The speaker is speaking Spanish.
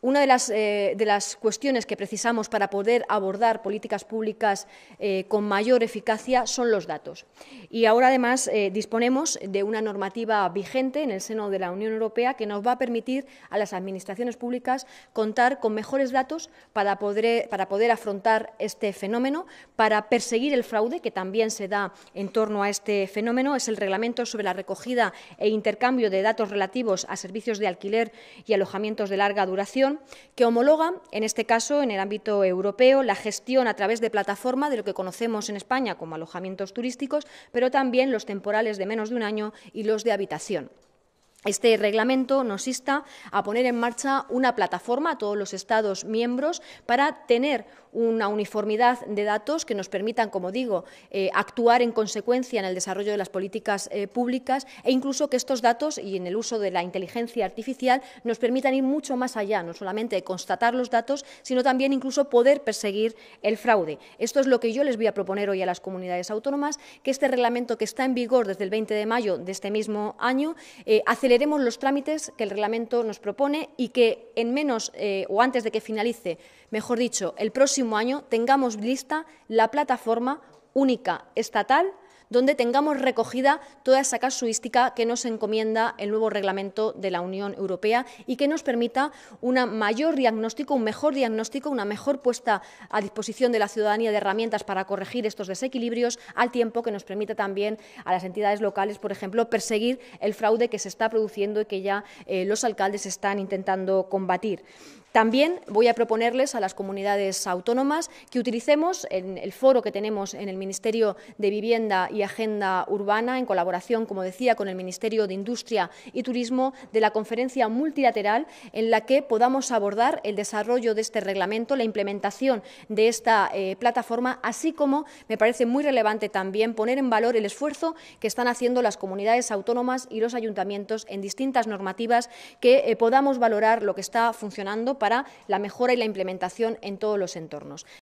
una eh, de las, cuestiones que precisamos para poder abordar políticas públicas eh, con mayor eficacia son los datos. Y ahora, además, eh, disponemos de una normativa vigente en el seno de la Unión Europea que nos va a permitir a las administraciones públicas contar con mejores datos para poder, para poder afrontar este fenómeno, para perseguir el fraude, que también se da en torno a este fenómeno. Es el reglamento sobre la recogida e intercambio de datos relativos a servicios de alquiler y alojamientos de larga duración que homologa, en este caso en el ámbito europeo, la gestión a través de plataforma de lo que conocemos en España como alojamientos turísticos, pero también los temporales de menos de un año y los de habitación. Este reglamento nos insta a poner en marcha una plataforma a todos los Estados miembros para tener una uniformidad de datos que nos permitan, como digo, eh, actuar en consecuencia en el desarrollo de las políticas eh, públicas e incluso que estos datos y en el uso de la inteligencia artificial nos permitan ir mucho más allá, no solamente constatar los datos, sino también incluso poder perseguir el fraude. Esto es lo que yo les voy a proponer hoy a las comunidades autónomas, que este reglamento que está en vigor desde el 20 de mayo de este mismo año eh, hace aceleremos los trámites que el reglamento nos propone y que en menos eh, o antes de que finalice, mejor dicho, el próximo año, tengamos lista la plataforma única estatal donde tengamos recogida toda esa casuística que nos encomienda el nuevo reglamento de la Unión Europea y que nos permita un mayor diagnóstico, un mejor diagnóstico, una mejor puesta a disposición de la ciudadanía de herramientas para corregir estos desequilibrios, al tiempo que nos permita también a las entidades locales, por ejemplo, perseguir el fraude que se está produciendo y que ya eh, los alcaldes están intentando combatir. También voy a proponerles a las comunidades autónomas que utilicemos en el foro que tenemos en el Ministerio de Vivienda y Agenda Urbana, en colaboración, como decía, con el Ministerio de Industria y Turismo, de la conferencia multilateral en la que podamos abordar el desarrollo de este reglamento, la implementación de esta eh, plataforma, así como me parece muy relevante también poner en valor el esfuerzo que están haciendo las comunidades autónomas y los ayuntamientos en distintas normativas, que eh, podamos valorar lo que está funcionando para la mejora y la implementación en todos los entornos.